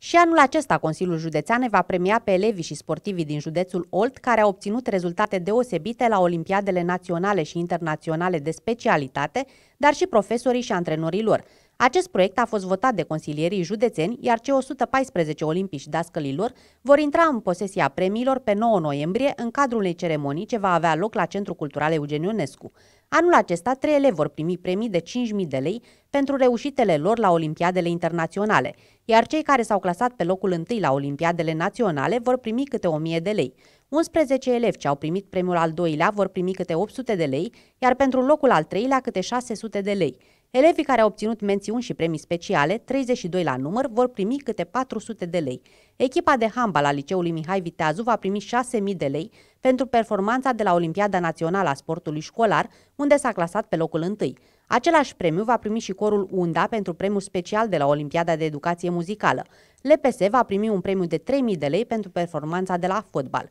Și anul acesta Consiliul Județean va premia pe elevii și sportivii din județul Olt care au obținut rezultate deosebite la Olimpiadele naționale și internaționale de specialitate, dar și profesorii și antrenorii lor. Acest proiect a fost votat de consilierii județeni, iar cei 114 olimpici dascălilor vor intra în posesia premiilor pe 9 noiembrie în cadrul unei ceremonii ce va avea loc la Centrul Cultural Eugen Ionescu. Anul acesta, trei elevi vor primi premii de 5.000 de lei pentru reușitele lor la Olimpiadele internaționale, iar cei care s-au clasat pe locul întâi la Olimpiadele naționale vor primi câte 1.000 de lei. 11 elevi ce au primit premiul al doilea vor primi câte 800 de lei, iar pentru locul al treilea câte 600 de lei. Elevii care au obținut mențiuni și premii speciale, 32 la număr, vor primi câte 400 de lei. Echipa de handbal a Liceului Mihai Viteazu va primi 6.000 de lei pentru performanța de la Olimpiada Națională a Sportului Școlar, unde s-a clasat pe locul întâi. Același premiu va primi și corul UNDA pentru premiul special de la Olimpiada de Educație Muzicală. LPS va primi un premiu de 3.000 de lei pentru performanța de la fotbal.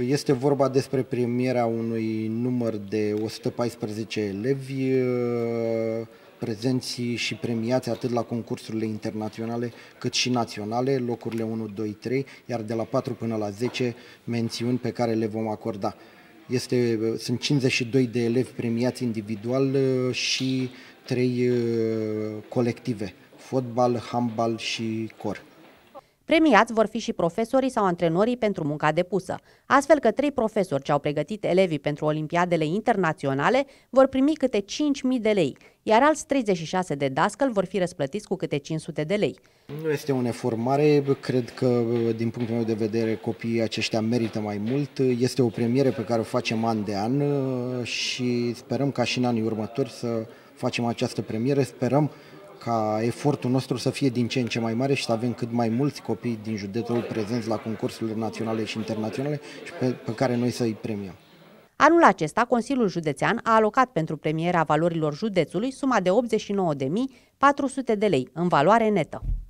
Este vorba despre premierea unui număr de 114 elevi prezenții și premiați atât la concursurile internaționale cât și naționale, locurile 1, 2, 3, iar de la 4 până la 10 mențiuni pe care le vom acorda. Este, sunt 52 de elevi premiați individual uh, și 3 uh, colective, fotbal, handbal și core. Premiați vor fi și profesorii sau antrenorii pentru munca depusă, astfel că trei profesori ce au pregătit elevii pentru olimpiadele internaționale vor primi câte 5.000 de lei, iar alți 36 de dascăl vor fi răsplătiți cu câte 500 de lei. Nu este un efort mare, cred că din punctul meu de vedere copiii aceștia merită mai mult. Este o premiere pe care o facem an de an uh, și sperăm ca și în anii următori să facem această premiere. sperăm ca efortul nostru să fie din ce în ce mai mare și să avem cât mai mulți copii din județul prezenți la concursurile naționale și internaționale și pe, pe care noi să-i premiem. Anul acesta, Consiliul Județean a alocat pentru premierea valorilor județului suma de 89.400 de lei în valoare netă.